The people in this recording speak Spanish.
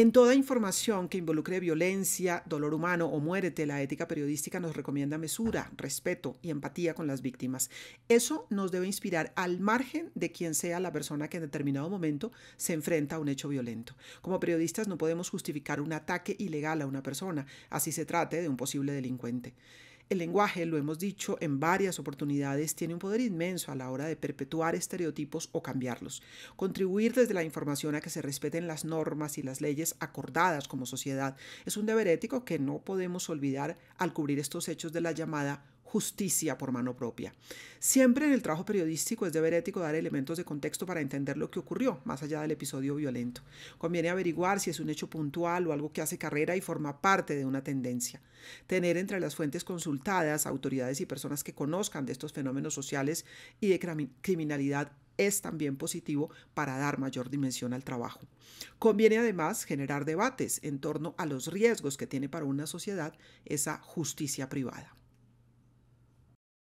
En toda información que involucre violencia, dolor humano o muerte, la ética periodística nos recomienda mesura, respeto y empatía con las víctimas. Eso nos debe inspirar al margen de quien sea la persona que en determinado momento se enfrenta a un hecho violento. Como periodistas no podemos justificar un ataque ilegal a una persona, así se trate de un posible delincuente. El lenguaje, lo hemos dicho en varias oportunidades, tiene un poder inmenso a la hora de perpetuar estereotipos o cambiarlos, contribuir desde la información a que se respeten las normas y las leyes acordadas como sociedad. Es un deber ético que no podemos olvidar al cubrir estos hechos de la llamada justicia por mano propia. Siempre en el trabajo periodístico es deber ético dar elementos de contexto para entender lo que ocurrió, más allá del episodio violento. Conviene averiguar si es un hecho puntual o algo que hace carrera y forma parte de una tendencia. Tener entre las fuentes consultadas autoridades y personas que conozcan de estos fenómenos sociales y de criminalidad es también positivo para dar mayor dimensión al trabajo. Conviene además generar debates en torno a los riesgos que tiene para una sociedad esa justicia privada.